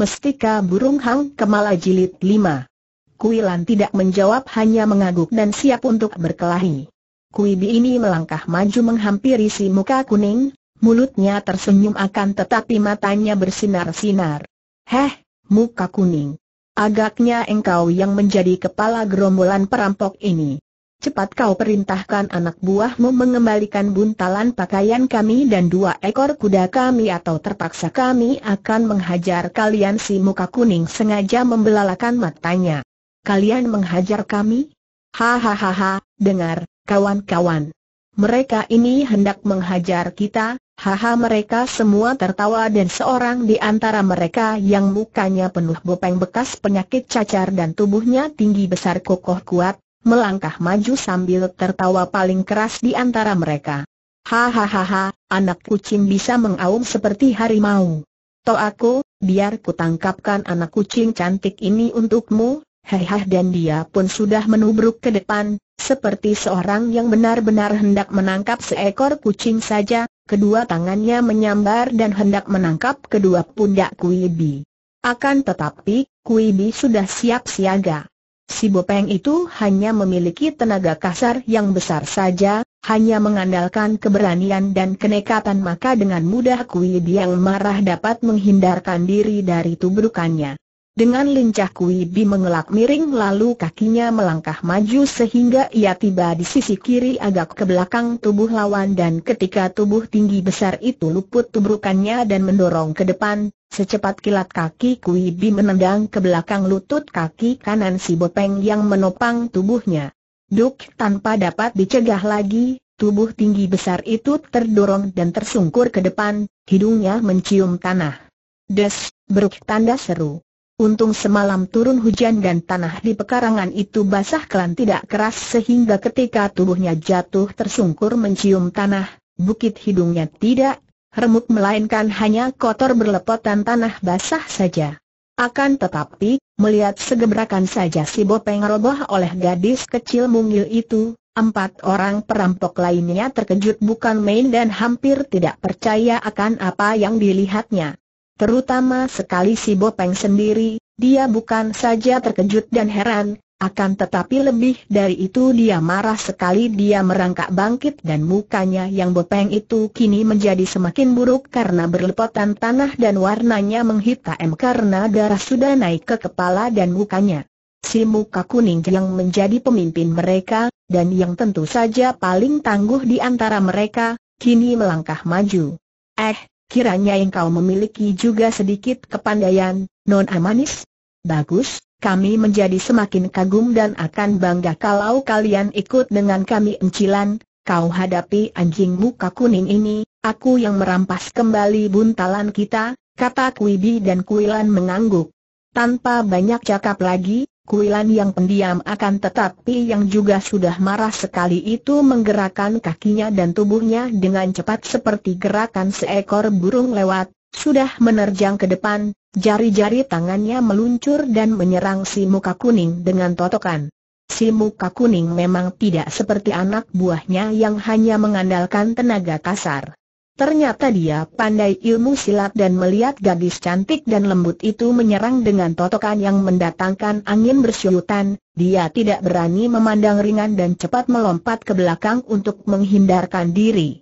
Mestika Burung Hang Kemala Jilid 5 Kuilan tidak menjawab hanya mengaguk dan siap untuk berkelahi. Kuibi ini melangkah maju menghampiri si muka kuning, mulutnya tersenyum akan tetapi matanya bersinar-sinar. Heh, muka kuning. Agaknya engkau yang menjadi kepala gerombolan perampok ini cepat kau perintahkan anak buahmu mengembalikan buntalan pakaian kami dan dua ekor kuda kami atau terpaksa kami akan menghajar kalian si muka kuning sengaja membelalakan matanya. Kalian menghajar kami? Hahaha, dengar, kawan-kawan. Mereka ini hendak menghajar kita, haha mereka semua tertawa dan seorang di antara mereka yang mukanya penuh bopeng bekas penyakit cacar dan tubuhnya tinggi besar kokoh kuat, melangkah maju sambil tertawa paling keras di antara mereka. Hahaha, anak kucing bisa mengaum seperti harimau. To aku, biar ku tangkapkan anak kucing cantik ini untukmu, hehehe dan dia pun sudah menubruk ke depan, seperti seorang yang benar-benar hendak menangkap seekor kucing saja, kedua tangannya menyambar dan hendak menangkap kedua pundak Kuibi. Akan tetapi, Kuibi sudah siap siaga. Si Bopeng itu hanya memiliki tenaga kasar yang besar saja, hanya mengandalkan keberanian dan kenekatan maka dengan mudah Kui Biang marah dapat menghindarkan diri dari tubrukannya. Dengan lincah Kui Bi mengelak miring lalu kakinya melangkah maju sehingga ia tiba di sisi kiri agak ke belakang tubuh lawan dan ketika tubuh tinggi besar itu luput tubrukannya dan mendorong ke depan, Secepat kilat kaki Kui Bi menendang ke belakang lutut kaki kanan si Bopeng yang menopang tubuhnya. Duk tanpa dapat dicegah lagi, tubuh tinggi besar itu terdorong dan tersungkur ke depan, hidungnya mencium tanah. Des, beruk tanda seru. Untung semalam turun hujan dan tanah di pekarangan itu basah kelan tidak keras sehingga ketika tubuhnya jatuh tersungkur mencium tanah, bukit hidungnya tidak remuk melainkan hanya kotor berlepotan tanah basah saja. Akan tetapi, melihat segebrakan saja si Bopeng roboh oleh gadis kecil mungil itu, empat orang perampok lainnya terkejut bukan main dan hampir tidak percaya akan apa yang dilihatnya. Terutama sekali si Bopeng sendiri, dia bukan saja terkejut dan heran, akan tetapi lebih dari itu dia marah sekali dia merangkak bangkit dan mukanya yang bepeng itu kini menjadi semakin buruk karena berlepotan tanah dan warnanya menghitam karena darah sudah naik ke kepala dan mukanya. Si muka kuning yang menjadi pemimpin mereka, dan yang tentu saja paling tangguh di antara mereka, kini melangkah maju. Eh, kiranya engkau memiliki juga sedikit kepandaian, non amanis Bagus, kami menjadi semakin kagum dan akan bangga kalau kalian ikut dengan kami encilan, kau hadapi anjing muka kuning ini, aku yang merampas kembali buntalan kita, kata Kuibi dan Kuilan mengangguk. Tanpa banyak cakap lagi, Kuilan yang pendiam akan tetapi yang juga sudah marah sekali itu menggerakkan kakinya dan tubuhnya dengan cepat seperti gerakan seekor burung lewat, sudah menerjang ke depan, jari-jari tangannya meluncur dan menyerang si muka kuning dengan totokan. Si muka kuning memang tidak seperti anak buahnya yang hanya mengandalkan tenaga kasar. Ternyata dia pandai ilmu silat dan melihat gadis cantik dan lembut itu menyerang dengan totokan yang mendatangkan angin bersyutan, dia tidak berani memandang ringan dan cepat melompat ke belakang untuk menghindarkan diri.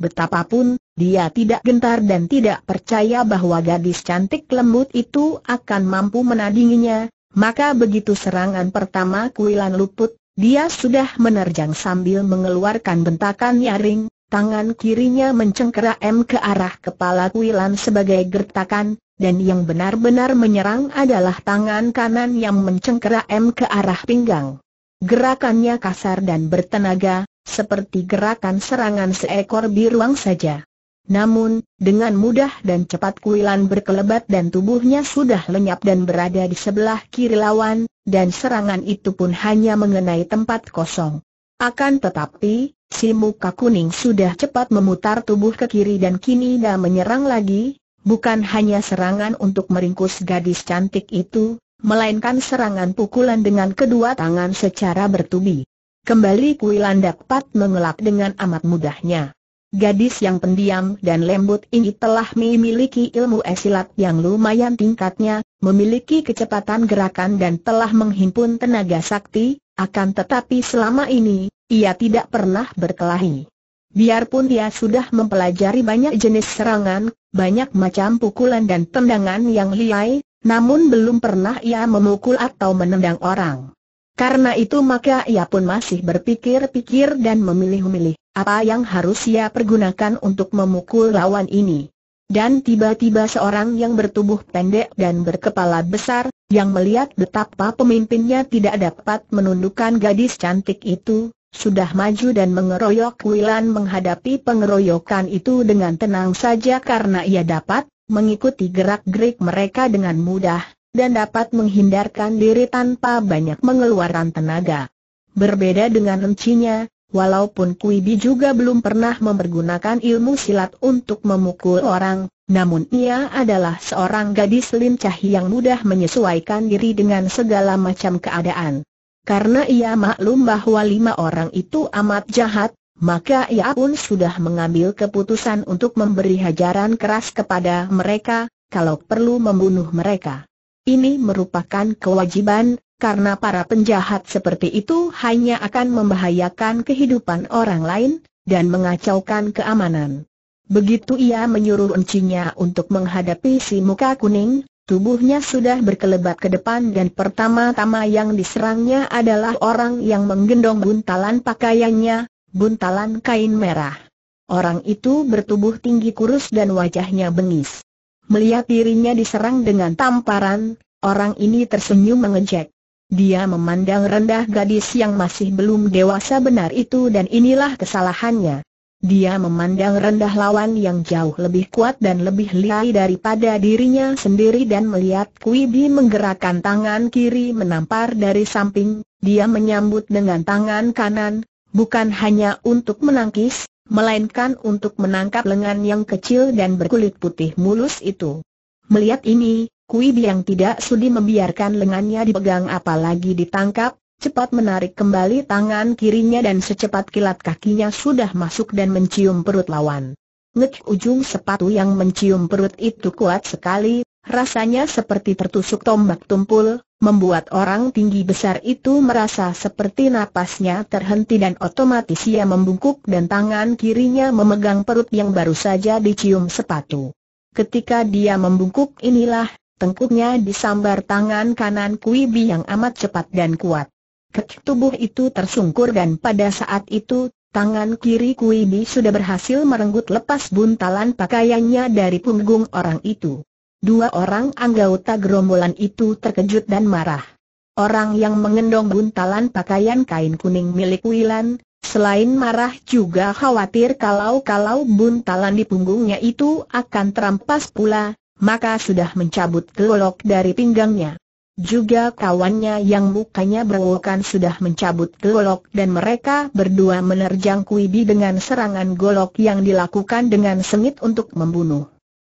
Betapapun, dia tidak gentar dan tidak percaya bahwa gadis cantik lembut itu akan mampu menandinginya, maka begitu serangan pertama kuilan luput, dia sudah menerjang sambil mengeluarkan bentakan nyaring, tangan kirinya mencengkeram M ke arah kepala kuilan sebagai gertakan, dan yang benar-benar menyerang adalah tangan kanan yang mencengkeram M ke arah pinggang. Gerakannya kasar dan bertenaga, seperti gerakan serangan seekor biruang saja. Namun, dengan mudah dan cepat kuilan berkelebat dan tubuhnya sudah lenyap dan berada di sebelah kiri lawan, dan serangan itu pun hanya mengenai tempat kosong. Akan tetapi, si muka kuning sudah cepat memutar tubuh ke kiri dan kini tidak menyerang lagi, bukan hanya serangan untuk meringkus gadis cantik itu, melainkan serangan pukulan dengan kedua tangan secara bertubi. Kembali Kuilan dapat mengelak dengan amat mudahnya. Gadis yang pendiam dan lembut ini telah memiliki ilmu esilat yang lumayan tingkatnya, memiliki kecepatan gerakan dan telah menghimpun tenaga sakti, akan tetapi selama ini, ia tidak pernah berkelahi. Biarpun dia sudah mempelajari banyak jenis serangan, banyak macam pukulan dan tendangan yang liai, namun belum pernah ia memukul atau menendang orang. Karena itu maka ia pun masih berpikir-pikir dan memilih-milih, apa yang harus ia pergunakan untuk memukul lawan ini. Dan tiba-tiba seorang yang bertubuh pendek dan berkepala besar, yang melihat betapa pemimpinnya tidak dapat menundukkan gadis cantik itu, sudah maju dan mengeroyok Wilan menghadapi pengeroyokan itu dengan tenang saja karena ia dapat mengikuti gerak-gerik mereka dengan mudah, dan dapat menghindarkan diri tanpa banyak mengeluarkan tenaga. Berbeda dengan rencinya, walaupun Kui Bi juga belum pernah mempergunakan ilmu silat untuk memukul orang, namun ia adalah seorang gadis lincah yang mudah menyesuaikan diri dengan segala macam keadaan. Karena ia maklum bahwa lima orang itu amat jahat, maka ia pun sudah mengambil keputusan untuk memberi hajaran keras kepada mereka, kalau perlu membunuh mereka. Ini merupakan kewajiban, karena para penjahat seperti itu hanya akan membahayakan kehidupan orang lain, dan mengacaukan keamanan. Begitu ia menyuruh encinya untuk menghadapi si muka kuning, tubuhnya sudah berkelebat ke depan dan pertama-tama yang diserangnya adalah orang yang menggendong buntalan pakaiannya, buntalan kain merah. Orang itu bertubuh tinggi kurus dan wajahnya bengis. Melihat dirinya diserang dengan tamparan, orang ini tersenyum mengejek. Dia memandang rendah gadis yang masih belum dewasa benar itu dan inilah kesalahannya. Dia memandang rendah lawan yang jauh lebih kuat dan lebih lihai daripada dirinya sendiri dan melihat Kui Bi menggerakkan tangan kiri menampar dari samping, dia menyambut dengan tangan kanan, bukan hanya untuk menangkis, melainkan untuk menangkap lengan yang kecil dan berkulit putih mulus itu. Melihat ini, Kui Biang tidak sudi membiarkan lengannya dipegang apalagi ditangkap, cepat menarik kembali tangan kirinya dan secepat kilat kakinya sudah masuk dan mencium perut lawan. Ngek ujung sepatu yang mencium perut itu kuat sekali, rasanya seperti tertusuk tombak tumpul, membuat orang tinggi besar itu merasa seperti napasnya terhenti dan otomatis ia membungkuk dan tangan kirinya memegang perut yang baru saja dicium sepatu. Ketika dia membungkuk inilah, tengkuknya disambar tangan kanan Kui yang amat cepat dan kuat. Kek tubuh itu tersungkur dan pada saat itu Tangan kiri Kuibi sudah berhasil merenggut lepas buntalan pakaiannya dari punggung orang itu. Dua orang anggota gerombolan itu terkejut dan marah. Orang yang mengendong buntalan pakaian kain kuning milik Wilan, selain marah juga khawatir kalau-kalau buntalan di punggungnya itu akan terampas pula, maka sudah mencabut golok dari pinggangnya. Juga kawannya yang mukanya berwokan sudah mencabut golok dan mereka berdua menerjang Kuibi dengan serangan golok yang dilakukan dengan sengit untuk membunuh.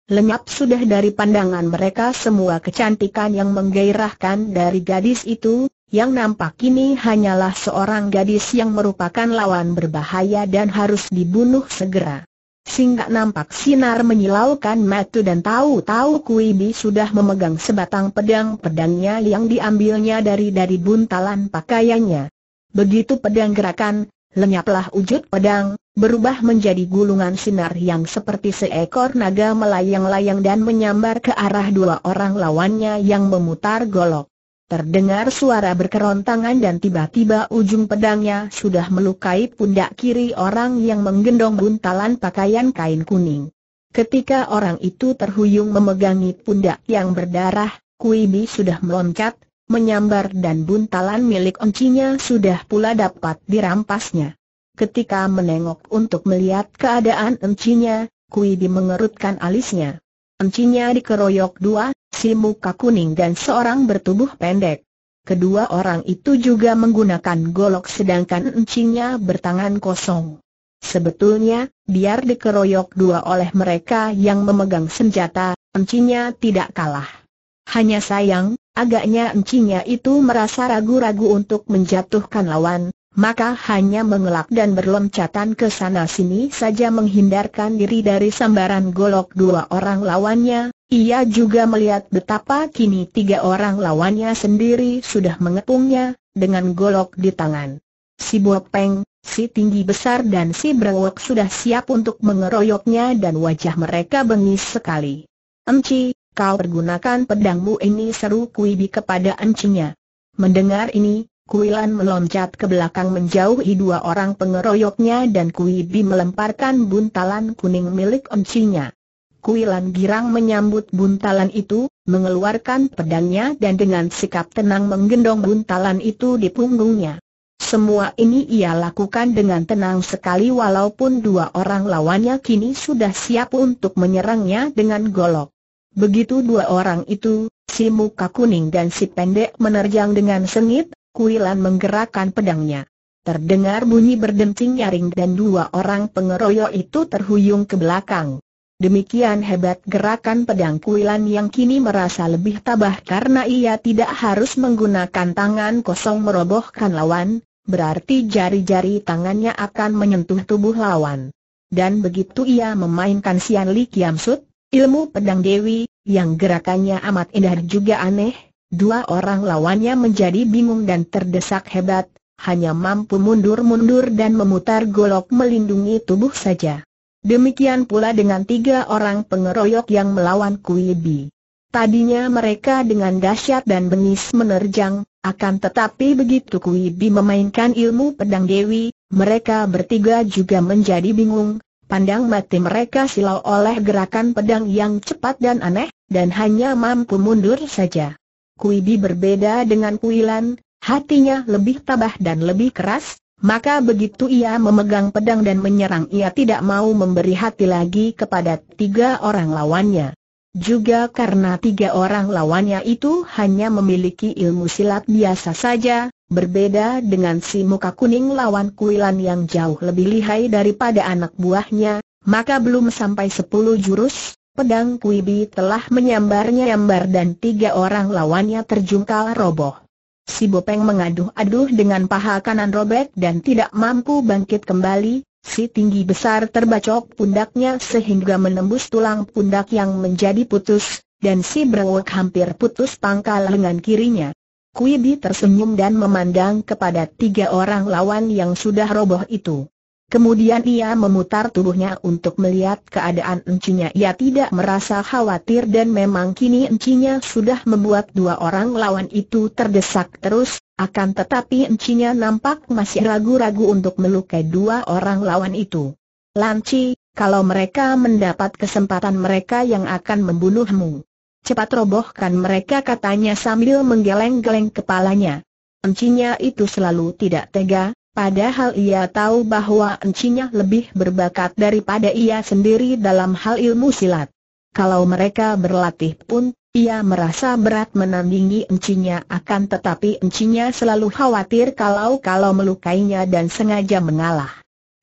Lenyap sudah dari pandangan mereka semua kecantikan yang menggairahkan dari gadis itu, yang nampak kini hanyalah seorang gadis yang merupakan lawan berbahaya dan harus dibunuh segera. Sehingga nampak sinar menyilaukan mata dan tahu-tahu Kuibi sudah memegang sebatang pedang-pedangnya yang diambilnya dari dari buntalan pakaiannya. Begitu pedang gerakan, lenyaplah wujud pedang, berubah menjadi gulungan sinar yang seperti seekor naga melayang-layang dan menyambar ke arah dua orang lawannya yang memutar golok. Terdengar suara berkerontangan dan tiba-tiba ujung pedangnya sudah melukai pundak kiri orang yang menggendong buntalan pakaian kain kuning. Ketika orang itu terhuyung memegangi pundak yang berdarah, Kuibi sudah meloncat, menyambar dan buntalan milik oncinya sudah pula dapat dirampasnya. Ketika menengok untuk melihat keadaan encinya, Kui Di mengerutkan alisnya. Encinya dikeroyok dua, si muka kuning dan seorang bertubuh pendek. Kedua orang itu juga menggunakan golok sedangkan encinya bertangan kosong. Sebetulnya, biar dikeroyok dua oleh mereka yang memegang senjata, encinya tidak kalah. Hanya sayang, agaknya encinya itu merasa ragu-ragu untuk menjatuhkan lawan, maka hanya mengelak dan berloncatan ke sana sini saja menghindarkan diri dari sambaran golok dua orang lawannya. Ia juga melihat betapa kini tiga orang lawannya sendiri sudah mengepungnya, dengan golok di tangan. Si Peng, si tinggi besar dan si Brewok sudah siap untuk mengeroyoknya dan wajah mereka bengis sekali. Enci, kau pergunakan pedangmu ini seru Kuibi kepada encinya. Mendengar ini, Kuilan meloncat ke belakang menjauhi dua orang pengeroyoknya dan Kui melemparkan buntalan kuning milik oncinya. Kuilan girang menyambut buntalan itu, mengeluarkan pedangnya dan dengan sikap tenang menggendong buntalan itu di punggungnya. Semua ini ia lakukan dengan tenang sekali walaupun dua orang lawannya kini sudah siap untuk menyerangnya dengan golok. Begitu dua orang itu, si muka kuning dan si pendek menerjang dengan sengit, Kuilan menggerakkan pedangnya. Terdengar bunyi berdenting nyaring dan dua orang pengeroyok itu terhuyung ke belakang. Demikian hebat gerakan pedang Kuilan yang kini merasa lebih tabah karena ia tidak harus menggunakan tangan kosong merobohkan lawan, berarti jari-jari tangannya akan menyentuh tubuh lawan. Dan begitu ia memainkan Sian Li Kiam Sut, ilmu pedang Dewi, yang gerakannya amat indah juga aneh, Dua orang lawannya menjadi bingung dan terdesak hebat, hanya mampu mundur-mundur dan memutar golok melindungi tubuh saja. Demikian pula dengan tiga orang pengeroyok yang melawan Kui Bi. Tadinya mereka dengan dahsyat dan bengis menerjang, akan tetapi begitu Kui Bi memainkan ilmu pedang Dewi, mereka bertiga juga menjadi bingung, pandang mati mereka silau oleh gerakan pedang yang cepat dan aneh, dan hanya mampu mundur saja. Kuibi berbeda dengan Kuilan, hatinya lebih tabah dan lebih keras, maka begitu ia memegang pedang dan menyerang ia tidak mau memberi hati lagi kepada tiga orang lawannya. Juga karena tiga orang lawannya itu hanya memiliki ilmu silat biasa saja, berbeda dengan si muka kuning lawan kuilan yang jauh lebih lihai daripada anak buahnya, maka belum sampai sepuluh jurus, Pedang Kuibi telah menyambar-nyambar dan tiga orang lawannya terjungkal roboh. Si Bopeng mengaduh-aduh dengan paha kanan robek dan tidak mampu bangkit kembali, si tinggi besar terbacok pundaknya sehingga menembus tulang pundak yang menjadi putus, dan si brewok hampir putus pangkal lengan kirinya. Kuibi tersenyum dan memandang kepada tiga orang lawan yang sudah roboh itu. Kemudian ia memutar tubuhnya untuk melihat keadaan encinya. Ia tidak merasa khawatir dan memang kini encinya sudah membuat dua orang lawan itu terdesak terus, akan tetapi encinya nampak masih ragu-ragu untuk melukai dua orang lawan itu. Lanci, kalau mereka mendapat kesempatan mereka yang akan membunuhmu. Cepat robohkan mereka katanya sambil menggeleng-geleng kepalanya. Encinya itu selalu tidak tega, Padahal ia tahu bahwa encinya lebih berbakat daripada ia sendiri dalam hal ilmu silat. Kalau mereka berlatih pun, ia merasa berat menandingi encinya akan tetapi encinya selalu khawatir kalau-kalau melukainya dan sengaja mengalah.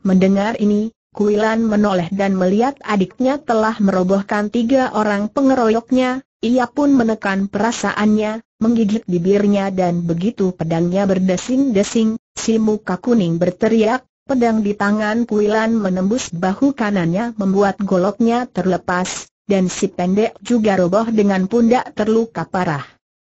Mendengar ini, Kuilan menoleh dan melihat adiknya telah merobohkan tiga orang pengeroyoknya, ia pun menekan perasaannya, menggigit bibirnya dan begitu pedangnya berdesing-desing, si muka kuning berteriak, pedang di tangan Kuilan menembus bahu kanannya membuat goloknya terlepas, dan si pendek juga roboh dengan pundak terluka parah.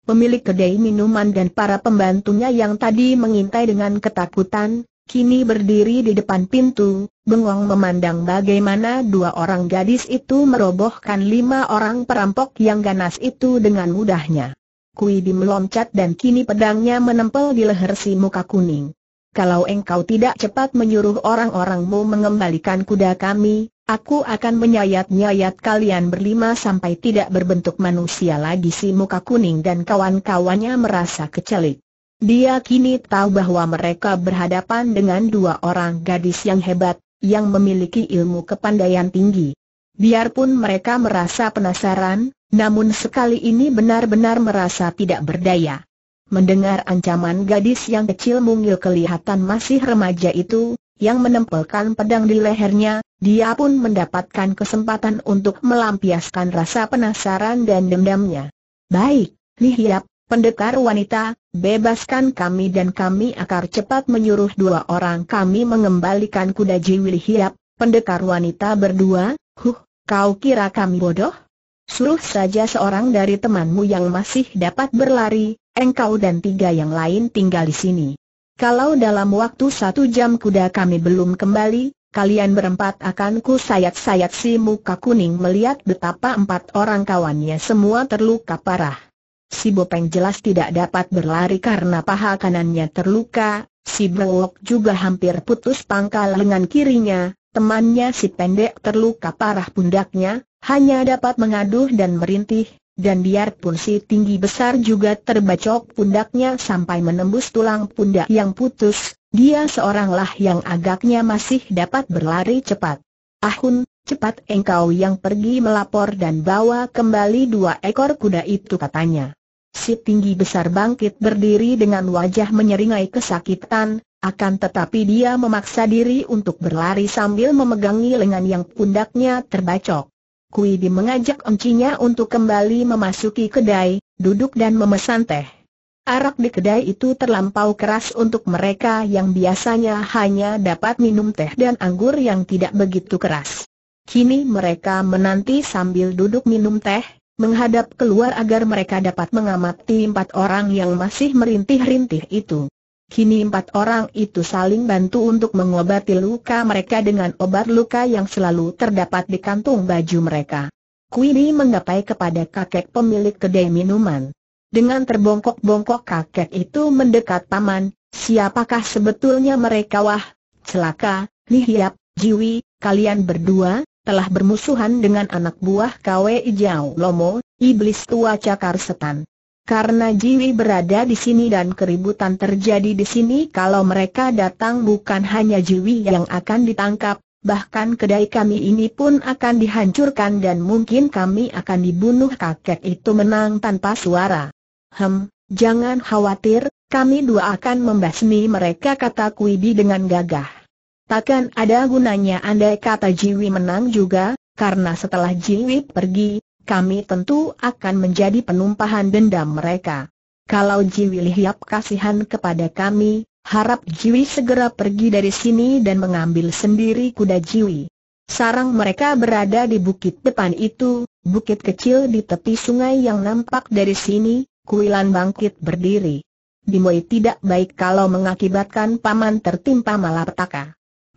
Pemilik kedai minuman dan para pembantunya yang tadi mengintai dengan ketakutan, kini berdiri di depan pintu, bengong memandang bagaimana dua orang gadis itu merobohkan lima orang perampok yang ganas itu dengan mudahnya. Kui Di meloncat dan kini pedangnya menempel di leher si muka kuning. Kalau engkau tidak cepat menyuruh orang-orangmu mengembalikan kuda kami, Aku akan menyayat-nyayat kalian berlima sampai tidak berbentuk manusia lagi si muka kuning dan kawan-kawannya merasa kecelik. Dia kini tahu bahwa mereka berhadapan dengan dua orang gadis yang hebat, yang memiliki ilmu kepandaian tinggi. Biarpun mereka merasa penasaran, namun sekali ini benar-benar merasa tidak berdaya. Mendengar ancaman gadis yang kecil mungil kelihatan masih remaja itu, yang menempelkan pedang di lehernya, dia pun mendapatkan kesempatan untuk melampiaskan rasa penasaran dan dendamnya. Baik, Lihiap, Pendekar wanita, bebaskan kami dan kami akan cepat menyuruh dua orang kami mengembalikan kuda Jiwil Hiap, pendekar wanita berdua, huh, kau kira kami bodoh? Suruh saja seorang dari temanmu yang masih dapat berlari, engkau dan tiga yang lain tinggal di sini. Kalau dalam waktu satu jam kuda kami belum kembali, kalian berempat akan ku sayat-sayat si muka kuning melihat betapa empat orang kawannya semua terluka parah. Si Bopeng jelas tidak dapat berlari karena paha kanannya terluka, si Brewok juga hampir putus pangkal lengan kirinya, temannya si Pendek terluka parah pundaknya, hanya dapat mengaduh dan merintih, dan biarpun si tinggi besar juga terbacok pundaknya sampai menembus tulang pundak yang putus, dia seoranglah yang agaknya masih dapat berlari cepat. Ahun, cepat engkau yang pergi melapor dan bawa kembali dua ekor kuda itu katanya. Si tinggi besar bangkit berdiri dengan wajah menyeringai kesakitan, akan tetapi dia memaksa diri untuk berlari sambil memegangi lengan yang pundaknya terbacok. Kui Di mengajak encinya untuk kembali memasuki kedai, duduk dan memesan teh. Arak di kedai itu terlampau keras untuk mereka yang biasanya hanya dapat minum teh dan anggur yang tidak begitu keras. Kini mereka menanti sambil duduk minum teh, menghadap keluar agar mereka dapat mengamati empat orang yang masih merintih-rintih itu. Kini empat orang itu saling bantu untuk mengobati luka mereka dengan obat luka yang selalu terdapat di kantung baju mereka. Kuini menggapai kepada kakek pemilik kedai minuman. Dengan terbongkok-bongkok kakek itu mendekat paman, siapakah sebetulnya mereka wah, celaka, lihiap, jiwi, kalian berdua, telah bermusuhan dengan anak buah KW Ijau Lomo, iblis tua cakar setan. Karena Jiwi berada di sini dan keributan terjadi di sini kalau mereka datang bukan hanya Jiwi yang akan ditangkap, bahkan kedai kami ini pun akan dihancurkan dan mungkin kami akan dibunuh kakek itu menang tanpa suara. Hem, jangan khawatir, kami dua akan membasmi mereka kata Kuibi dengan gagah. Takkan ada gunanya andai kata Jiwi menang juga, karena setelah Jiwi pergi, kami tentu akan menjadi penumpahan dendam mereka. Kalau Jiwi lihat kasihan kepada kami, harap Jiwi segera pergi dari sini dan mengambil sendiri kuda Jiwi. Sarang mereka berada di bukit depan itu, bukit kecil di tepi sungai yang nampak dari sini, Kuilan bangkit berdiri. Dimoy tidak baik kalau mengakibatkan paman tertimpa malapetaka.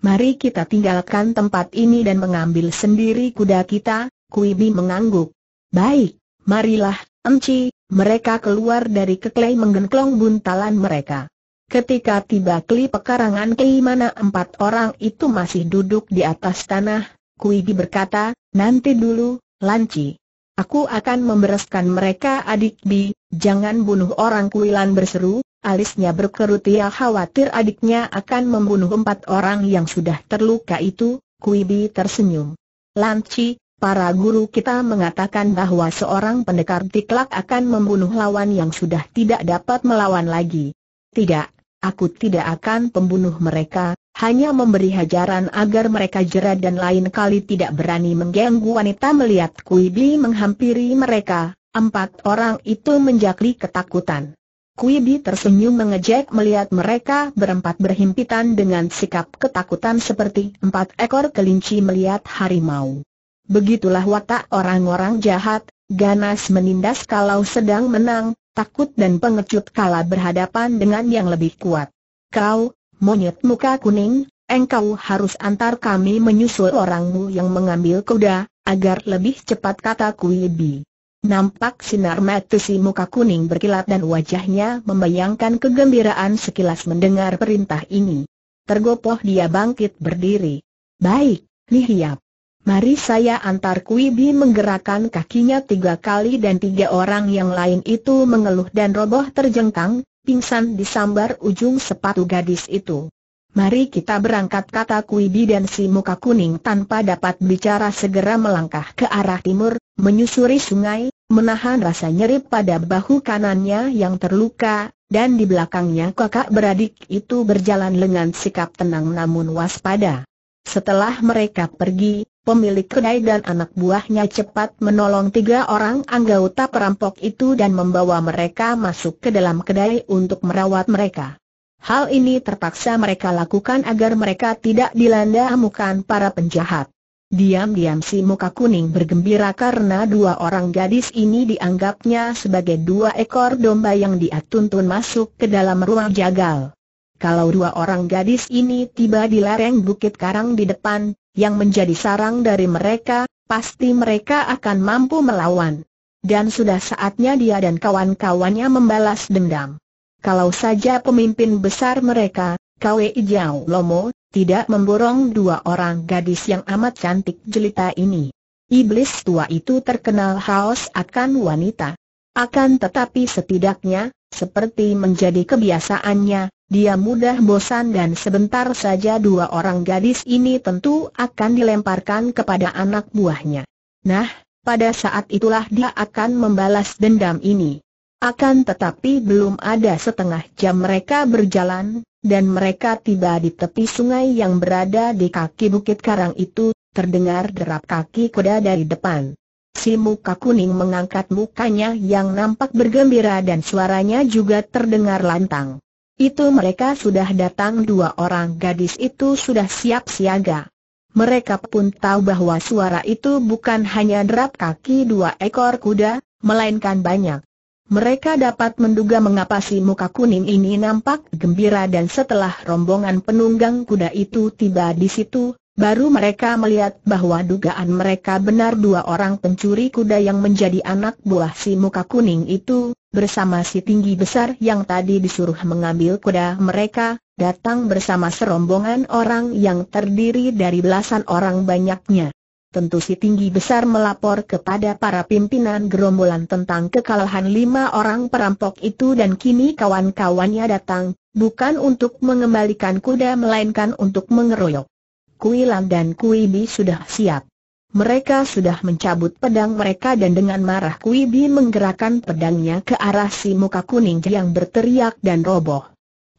Mari kita tinggalkan tempat ini dan mengambil sendiri kuda kita, Kui Bi mengangguk. Baik, marilah, Enci, mereka keluar dari keklei menggenklong buntalan mereka. Ketika tiba kli pekarangan kli mana empat orang itu masih duduk di atas tanah, Kui Bi berkata, nanti dulu, Lanci. Aku akan membereskan mereka adik Bi, jangan bunuh orang Kuilan berseru, Alisnya berkerut ia khawatir adiknya akan membunuh empat orang yang sudah terluka itu, Kuibi tersenyum. Lanci, para guru kita mengatakan bahwa seorang pendekar tiklak akan membunuh lawan yang sudah tidak dapat melawan lagi. Tidak, aku tidak akan pembunuh mereka, hanya memberi hajaran agar mereka jerat dan lain kali tidak berani mengganggu wanita melihat Kuibi menghampiri mereka, empat orang itu menjakli ketakutan. Kui Bi tersenyum mengejek melihat mereka berempat berhimpitan dengan sikap ketakutan seperti empat ekor kelinci melihat harimau. Begitulah watak orang-orang jahat, ganas menindas kalau sedang menang, takut dan pengecut kala berhadapan dengan yang lebih kuat. Kau, monyet muka kuning, engkau harus antar kami menyusul orangmu yang mengambil kuda, agar lebih cepat kata Kui Bi. Nampak sinar mata si muka kuning berkilat dan wajahnya membayangkan kegembiraan sekilas mendengar perintah ini. Tergopoh dia bangkit berdiri. Baik, lihiap. Mari saya antar Kui Kuibi menggerakkan kakinya tiga kali dan tiga orang yang lain itu mengeluh dan roboh terjengkang, pingsan disambar ujung sepatu gadis itu. Mari kita berangkat kata Kui Kuibi dan si muka kuning tanpa dapat bicara segera melangkah ke arah timur, menyusuri sungai, menahan rasa nyeri pada bahu kanannya yang terluka, dan di belakangnya kakak beradik itu berjalan dengan sikap tenang namun waspada. Setelah mereka pergi, pemilik kedai dan anak buahnya cepat menolong tiga orang anggota perampok itu dan membawa mereka masuk ke dalam kedai untuk merawat mereka. Hal ini terpaksa mereka lakukan agar mereka tidak dilanda amukan para penjahat. Diam-diam si muka kuning bergembira karena dua orang gadis ini dianggapnya sebagai dua ekor domba yang dia tuntun masuk ke dalam ruang jagal. Kalau dua orang gadis ini tiba di lereng Bukit Karang di depan, yang menjadi sarang dari mereka, pasti mereka akan mampu melawan. Dan sudah saatnya dia dan kawan-kawannya membalas dendam. Kalau saja pemimpin besar mereka, Kwe Jiao Lomo, tidak memborong dua orang gadis yang amat cantik jelita ini. Iblis tua itu terkenal haus akan wanita. Akan tetapi setidaknya, seperti menjadi kebiasaannya, dia mudah bosan dan sebentar saja dua orang gadis ini tentu akan dilemparkan kepada anak buahnya. Nah, pada saat itulah dia akan membalas dendam ini. Akan tetapi belum ada setengah jam mereka berjalan, dan mereka tiba di tepi sungai yang berada di kaki Bukit Karang itu, terdengar derap kaki kuda dari depan. Si muka kuning mengangkat mukanya yang nampak bergembira dan suaranya juga terdengar lantang. Itu mereka sudah datang dua orang gadis itu sudah siap siaga. Mereka pun tahu bahwa suara itu bukan hanya derap kaki dua ekor kuda, melainkan banyak. Mereka dapat menduga mengapa si muka kuning ini nampak gembira dan setelah rombongan penunggang kuda itu tiba di situ, baru mereka melihat bahwa dugaan mereka benar dua orang pencuri kuda yang menjadi anak buah si muka kuning itu, bersama si tinggi besar yang tadi disuruh mengambil kuda mereka, datang bersama serombongan orang yang terdiri dari belasan orang banyaknya tentu si tinggi besar melapor kepada para pimpinan gerombolan tentang kekalahan lima orang perampok itu dan kini kawan-kawannya datang, bukan untuk mengembalikan kuda melainkan untuk mengeroyok. Kuilan dan Kuibi sudah siap. Mereka sudah mencabut pedang mereka dan dengan marah Kui Bi menggerakkan pedangnya ke arah si muka kuning yang berteriak dan roboh.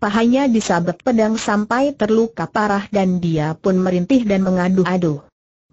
Pahanya disabet pedang sampai terluka parah dan dia pun merintih dan mengadu-adu.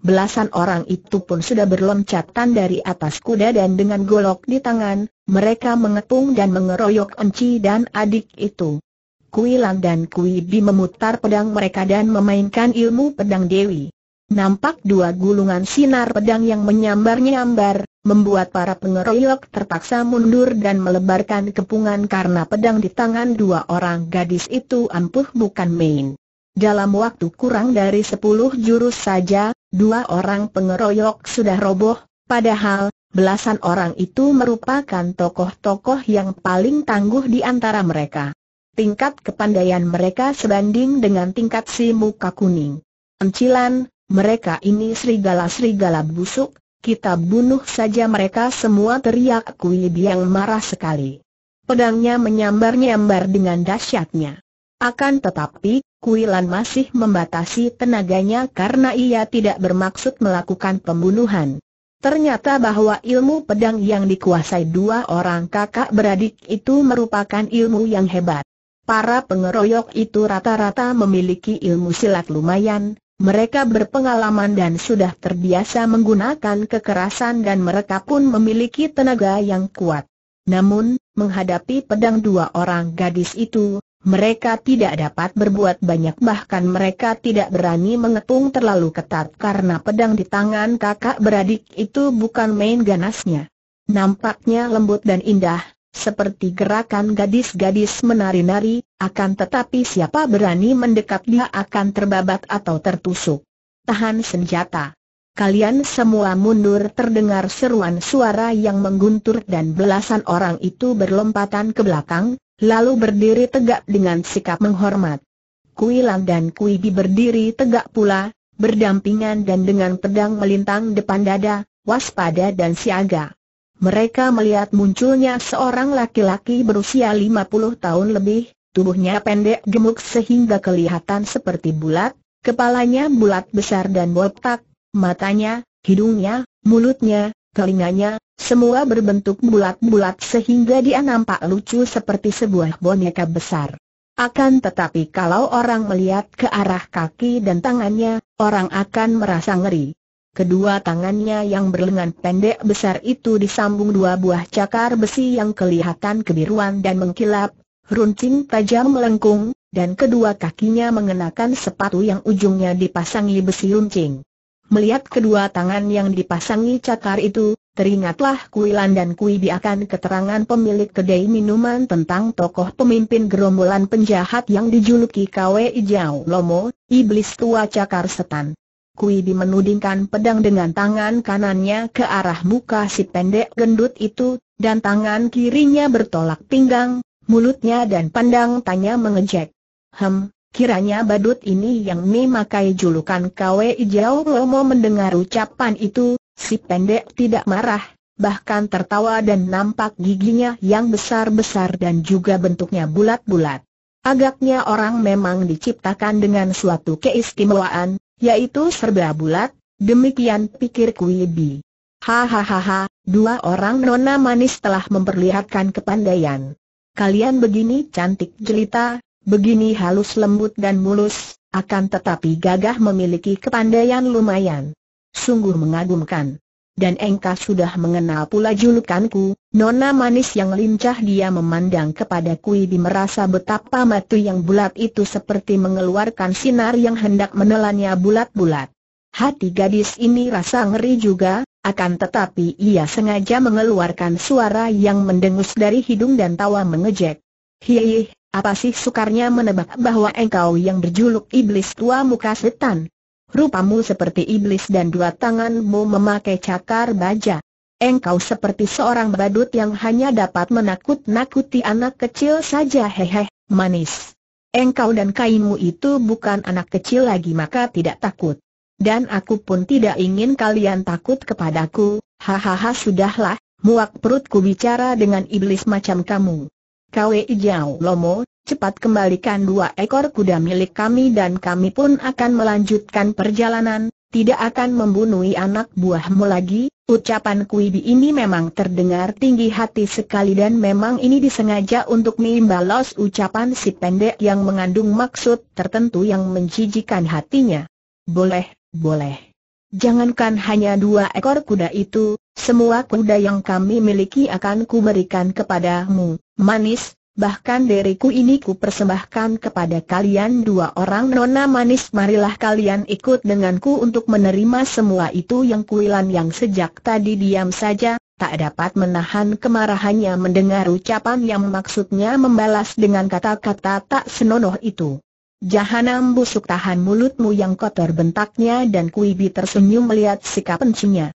Belasan orang itu pun sudah berloncatan dari atas kuda dan dengan golok di tangan, mereka mengepung dan mengeroyok Enci dan adik itu. Kui Lan dan Kui Bi memutar pedang mereka dan memainkan ilmu pedang Dewi. Nampak dua gulungan sinar pedang yang menyambar-nyambar, membuat para pengeroyok terpaksa mundur dan melebarkan kepungan karena pedang di tangan dua orang gadis itu ampuh bukan main. Dalam waktu kurang dari sepuluh jurus saja, dua orang pengeroyok sudah roboh, padahal, belasan orang itu merupakan tokoh-tokoh yang paling tangguh di antara mereka. Tingkat kepandaian mereka sebanding dengan tingkat si muka kuning. Encilan, mereka ini serigala-serigala busuk, kita bunuh saja mereka semua teriak Kui yang marah sekali. Pedangnya menyambar-nyambar dengan dahsyatnya. Akan tetapi, Kuilan masih membatasi tenaganya karena ia tidak bermaksud melakukan pembunuhan. Ternyata bahwa ilmu pedang yang dikuasai dua orang kakak beradik itu merupakan ilmu yang hebat. Para pengeroyok itu rata-rata memiliki ilmu silat lumayan, mereka berpengalaman dan sudah terbiasa menggunakan kekerasan dan mereka pun memiliki tenaga yang kuat. Namun, menghadapi pedang dua orang gadis itu, mereka tidak dapat berbuat banyak bahkan mereka tidak berani mengepung terlalu ketat karena pedang di tangan kakak beradik itu bukan main ganasnya. Nampaknya lembut dan indah, seperti gerakan gadis-gadis menari-nari, akan tetapi siapa berani mendekat dia akan terbabat atau tertusuk. Tahan senjata. Kalian semua mundur terdengar seruan suara yang mengguntur dan belasan orang itu berlompatan ke belakang, lalu berdiri tegak dengan sikap menghormat. Kui Lan dan Kui Bi berdiri tegak pula, berdampingan dan dengan pedang melintang depan dada, waspada dan siaga. Mereka melihat munculnya seorang laki-laki berusia 50 tahun lebih, tubuhnya pendek gemuk sehingga kelihatan seperti bulat, kepalanya bulat besar dan botak, matanya, hidungnya, mulutnya, telinganya, semua berbentuk bulat-bulat sehingga dia nampak lucu seperti sebuah boneka besar. Akan tetapi kalau orang melihat ke arah kaki dan tangannya, orang akan merasa ngeri. Kedua tangannya yang berlengan pendek besar itu disambung dua buah cakar besi yang kelihatan kebiruan dan mengkilap, runcing tajam melengkung, dan kedua kakinya mengenakan sepatu yang ujungnya dipasangi besi runcing. Melihat kedua tangan yang dipasangi cakar itu, teringatlah Kuilan dan Kuibi akan keterangan pemilik kedai minuman tentang tokoh pemimpin gerombolan penjahat yang dijuluki Kwe Ijau Lomo, iblis tua cakar setan. Kuibi menudingkan pedang dengan tangan kanannya ke arah muka si pendek gendut itu, dan tangan kirinya bertolak pinggang, mulutnya dan pandang tanya mengejek. Hem, Kiranya badut ini yang memakai julukan Kwe Jauh Lomo mendengar ucapan itu, si pendek tidak marah, bahkan tertawa dan nampak giginya yang besar-besar dan juga bentuknya bulat-bulat. Agaknya orang memang diciptakan dengan suatu keistimewaan, yaitu serba bulat, demikian pikir Bi. Hahaha, dua orang nona manis telah memperlihatkan kepandaian. Kalian begini cantik jelita, Begini halus lembut dan mulus, akan tetapi gagah memiliki kepandaian lumayan. Sungguh mengagumkan. Dan engkau sudah mengenal pula julukanku, Nona Manis yang lincah dia memandang kepada Kuibi merasa betapa matu yang bulat itu seperti mengeluarkan sinar yang hendak menelannya bulat-bulat. Hati gadis ini rasa ngeri juga, akan tetapi ia sengaja mengeluarkan suara yang mendengus dari hidung dan tawa mengejek. Hihihi. Apa sih sukarnya menebak bahwa engkau yang berjuluk iblis tua muka setan? Rupamu seperti iblis dan dua tanganmu memakai cakar baja. Engkau seperti seorang badut yang hanya dapat menakut-nakuti anak kecil saja hehe, manis. Engkau dan kainmu itu bukan anak kecil lagi maka tidak takut. Dan aku pun tidak ingin kalian takut kepadaku, hahaha sudahlah, muak perutku bicara dengan iblis macam kamu. Kwe Ijau Lomo, cepat kembalikan dua ekor kuda milik kami dan kami pun akan melanjutkan perjalanan, tidak akan membunuh anak buahmu lagi, ucapan Kuibi ini memang terdengar tinggi hati sekali dan memang ini disengaja untuk mengimbalos ucapan si pendek yang mengandung maksud tertentu yang menjijikan hatinya. Boleh, boleh. Jangankan hanya dua ekor kuda itu, semua kuda yang kami miliki akan kuberikan kepadamu, manis, bahkan diriku ini kupersembahkan kepada kalian dua orang nona manis marilah kalian ikut denganku untuk menerima semua itu yang kuilan yang sejak tadi diam saja, tak dapat menahan kemarahannya mendengar ucapan yang maksudnya membalas dengan kata-kata tak senonoh itu. Jahanam busuk tahan mulutmu yang kotor bentaknya dan Kuibi tersenyum melihat sikap pencinya.